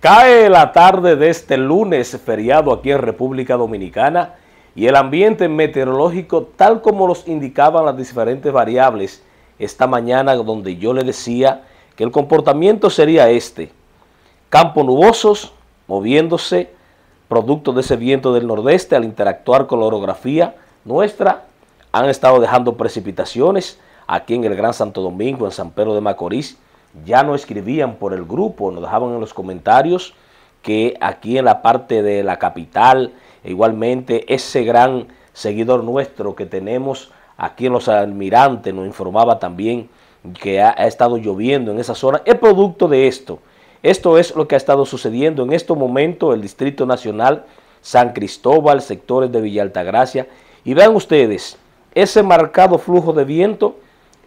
Cae la tarde de este lunes feriado aquí en República Dominicana y el ambiente meteorológico, tal como los indicaban las diferentes variables esta mañana, donde yo le decía que el comportamiento sería este. Campos nubosos, moviéndose, producto de ese viento del nordeste al interactuar con la orografía nuestra, han estado dejando precipitaciones aquí en el Gran Santo Domingo, en San Pedro de Macorís, ya no escribían por el grupo, nos dejaban en los comentarios que aquí en la parte de la capital, igualmente ese gran seguidor nuestro que tenemos aquí en los almirantes, nos informaba también que ha, estado lloviendo en esa zona, es producto de esto. Esto es lo que ha estado sucediendo en este momento el Distrito Nacional, San Cristóbal, sectores de Villa Altagracia. Y vean ustedes, ese marcado flujo de viento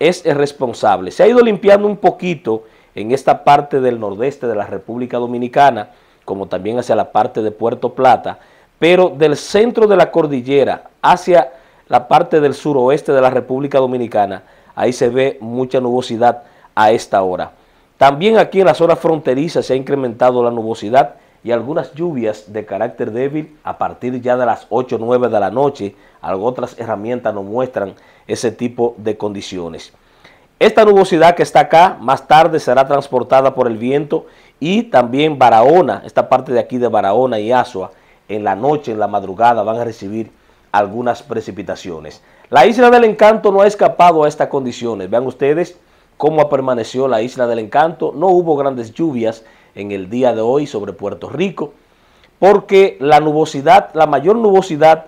es responsable. Se ha ido limpiando un poquito en esta parte del nordeste de la República Dominicana, como también hacia la parte de Puerto Plata, pero del centro de la cordillera hacia la parte del suroeste de la República Dominicana, ahí se ve mucha nubosidad a esta hora. También aquí en las zonas fronterizas se ha incrementado la nubosidad y algunas lluvias de carácter débil a partir ya de las 8 o 9 de la noche. algunas otras herramientas nos muestran ese tipo de condiciones. Esta nubosidad que está acá más tarde será transportada por el viento y también Barahona, esta parte de aquí de Barahona y Asua, en la noche, en la madrugada van a recibir algunas precipitaciones. La isla del encanto no ha escapado a estas condiciones. Vean ustedes cómo permaneció la isla del encanto. No hubo grandes lluvias en el día de hoy sobre Puerto Rico, porque la nubosidad, la mayor nubosidad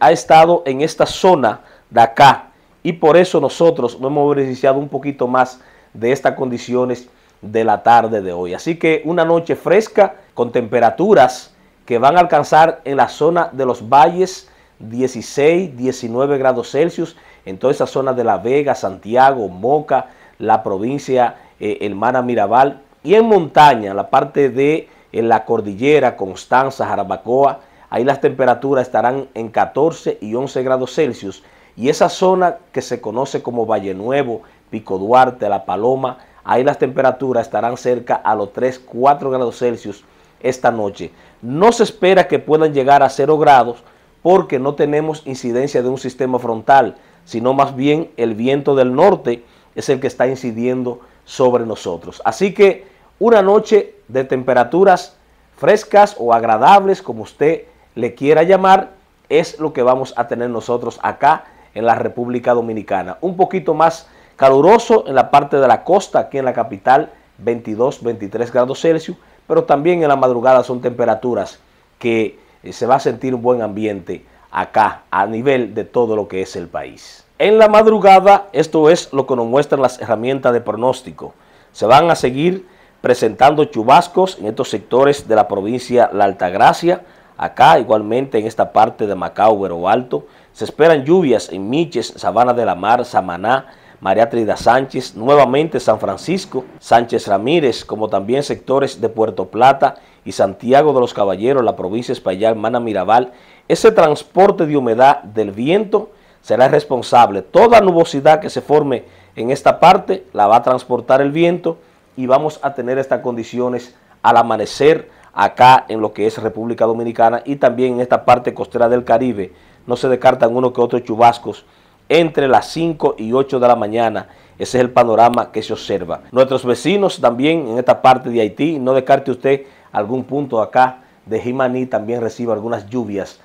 ha estado en esta zona de acá y por eso nosotros nos hemos beneficiado un poquito más de estas condiciones de la tarde de hoy. Así que una noche fresca con temperaturas que van a alcanzar en la zona de los valles 16, 19 grados Celsius, en toda esa zona de La Vega, Santiago, Moca, la provincia eh, Hermana Mirabal, y en montaña, la parte de la cordillera, Constanza, Jarabacoa, ahí las temperaturas estarán en 14 y 11 grados Celsius. Y esa zona que se conoce como Valle Nuevo, Pico Duarte, La Paloma, ahí las temperaturas estarán cerca a los 3, 4 grados Celsius esta noche. No se espera que puedan llegar a 0 grados porque no tenemos incidencia de un sistema frontal, sino más bien el viento del norte es el que está incidiendo sobre nosotros. Así que una noche de temperaturas frescas o agradables, como usted le quiera llamar, es lo que vamos a tener nosotros acá en la República Dominicana. Un poquito más caluroso en la parte de la costa, aquí en la capital, 22, 23 grados Celsius, pero también en la madrugada son temperaturas que eh, se va a sentir un buen ambiente acá a nivel de todo lo que es el país. En la madrugada, esto es lo que nos muestran las herramientas de pronóstico. Se van a seguir presentando chubascos en estos sectores de la provincia La Altagracia. Acá, igualmente en esta parte de Macao, Vero Alto, se esperan lluvias en Miches, Sabana de la Mar, Samaná, María Trida Sánchez, nuevamente San Francisco, Sánchez Ramírez, como también sectores de Puerto Plata y Santiago de los Caballeros, la provincia Espaillat, Mana Mirabal. Ese transporte de humedad del viento será responsable. Toda nubosidad que se forme en esta parte la va a transportar el viento y vamos a tener estas condiciones al amanecer acá en lo que es República Dominicana y también en esta parte costera del Caribe. No se descartan uno que otro chubascos entre las 5 y 8 de la mañana. Ese es el panorama que se observa. Nuestros vecinos también en esta parte de Haití, no descarte usted algún punto acá de Jimaní, también reciba algunas lluvias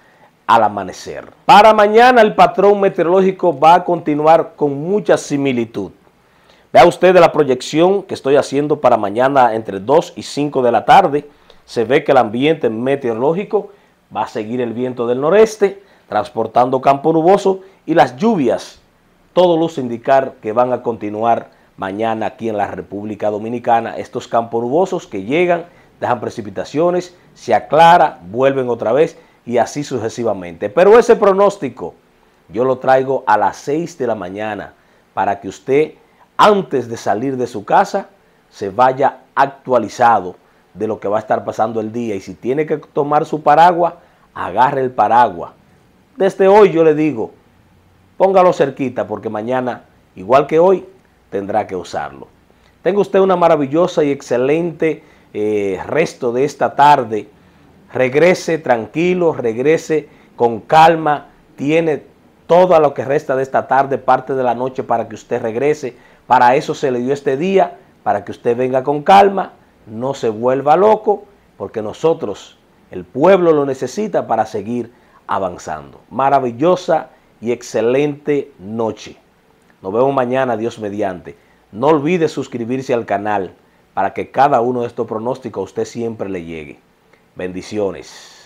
al amanecer. Para mañana el patrón meteorológico va a continuar con mucha similitud. Vea usted de la proyección que estoy haciendo para mañana entre 2 y 5 de la tarde. Se ve que el ambiente meteorológico va a seguir el viento del noreste, transportando campo nuboso y las lluvias. Todo luce indicar que van a continuar mañana aquí en la República Dominicana. Estos campos nubosos que llegan, dejan precipitaciones, se aclara, vuelven otra vez y así sucesivamente. Pero ese pronóstico yo lo traigo a las 6 de la mañana para que usted antes de salir de su casa, se vaya actualizado de lo que va a estar pasando el día. Y si tiene que tomar su paraguas, agarre el paraguas. Desde hoy yo le digo, póngalo cerquita porque mañana, igual que hoy, tendrá que usarlo. Tenga usted una maravillosa y excelente eh, resto de esta tarde. Regrese tranquilo, regrese con calma. Tiene todo lo que resta de esta tarde, parte de la noche para que usted regrese para eso se le dio este día, para que usted venga con calma, no se vuelva loco, porque nosotros, el pueblo lo necesita para seguir avanzando. Maravillosa y excelente noche. Nos vemos mañana, Dios mediante. No olvide suscribirse al canal para que cada uno de estos pronósticos a usted siempre le llegue. Bendiciones.